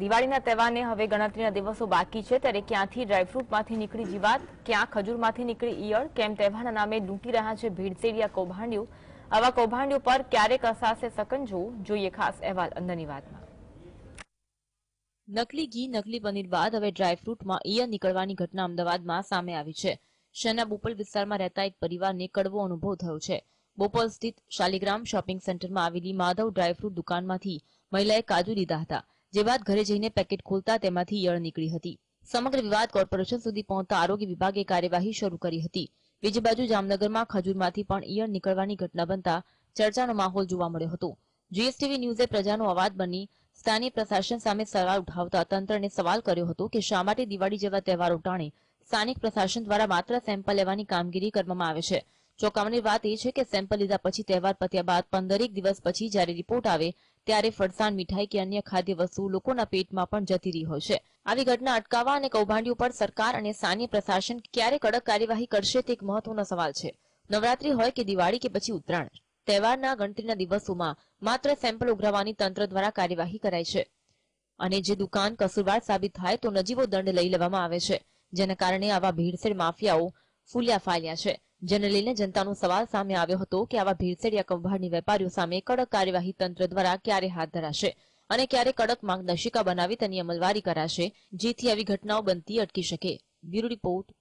દિવાળીના તહેવારને હવે ગણતરીના દિવસો બાકી છે ત્યારે ક્યાંથી ડ્રાયફ્રૂટમાંથી નીકળી જીવાત ક્યાં ખજૂરમાંથી નીકળી ઈયળ કેમ તહેવારના નામે લૂંટી રહ્યા છે ભીડસેડિયા કૌભાંડીઓ આવા કૌભાંડીઓ પર ક્યારેક અસાશે સકંજો જોઈએ ખાસ અહેવાલ અંદરની વાતમાં નકલી ઘી નકલી પનીર બાદ હવે ડ્રાયફ્રૂટમાં ઈયળ નીકળવાની ઘટના અમદાવાદમાં સામે આવી છે શહેરના બોપલ વિસ્તારમાં રહેતા એક પરિવારને કડવો અનુભવ થયો છે બોપલ સ્થિત શાલીગ્રામ શોપિંગ સેન્ટરમાં આવેલી માધવ ડ્રાયફ્રૂટ દુકાનમાંથી મહિલાએ કાજુ લીધા હતા જે બાદ ઘરે જઈને પેકેટ ખોલતા તેમાંથી યળ નીકળી હતી સમગ્ર વિવાદ કોર્પોરેશન સુધી પહોંચતા આરોગ્ય વિભાગે કાર્યવાહી શરૂ કરી હતી બીજી બાજુ જામનગરમાં ખજૂરમાંથી પણ ઈયળ નીકળવાની ઘટના બનતા ચર્ચાનો માહોલ જોવા મળ્યો હતો જીએસટીવી ન્યૂઝે પ્રજાનો અવાજ બની સ્થાનિક પ્રશાસન સામે સવાલ ઉઠાવતા તંત્રને સવાલ કર્યો હતો કે શા માટે દિવાળી જેવા તહેવારો ટાણે સ્થાનિક પ્રશાસન દ્વારા માત્ર સેમ્પલ લેવાની કામગીરી કરવામાં આવે છે ચોંકાવાની વાત એ છે કે સેમ્પલ લીધા પછી તહેવાર પત્યા બાદ પંદરેક દિવસ પછી જ્યારે રિપોર્ટ આવે ત્યારે ફરસાણ મીઠાઈ કે અન્ય ખાદ્ય વસ્તુ લોકોના પેટમાં પણ જતી રહી હોય છે આવી ઘટના અટકાવવા અને કૌભાંડી ઉપર સરકાર અને સ્થાનીય પ્રશાસન ક્યારે કડક કાર્યવાહી કરશે તે એક મહત્વનો સવાલ છે નવરાત્રી હોય કે દિવાળી કે પછી ઉત્તરાયણ તહેવારના ગણતરીના દિવસોમાં માત્ર સેમ્પલ ઉઘરાવવાની તંત્ર દ્વારા કાર્યવાહી કરાય છે અને જે દુકાન કસુરવાર સાબિત થાય તો નજીવો દંડ લઈ લેવામાં આવે છે જેના કારણે આવા ભીડસેડ માફિયાઓ ફૂલ્યા ફાલ્યા છે જેને લઈને જનતાનો સવાલ સામે આવ્યો હતો કે આવા ભેળસેડિયા કૌભાંડની વેપારીઓ સામે કડક કાર્યવાહી તંત્ર દ્વારા ક્યારે હાથ ધરાશે અને ક્યારે કડક માર્ગદર્શિકા બનાવી તેની અમલવારી કરાશે જેથી આવી ઘટનાઓ બનતી અટકી શકે બ્યુરો રિપોર્ટ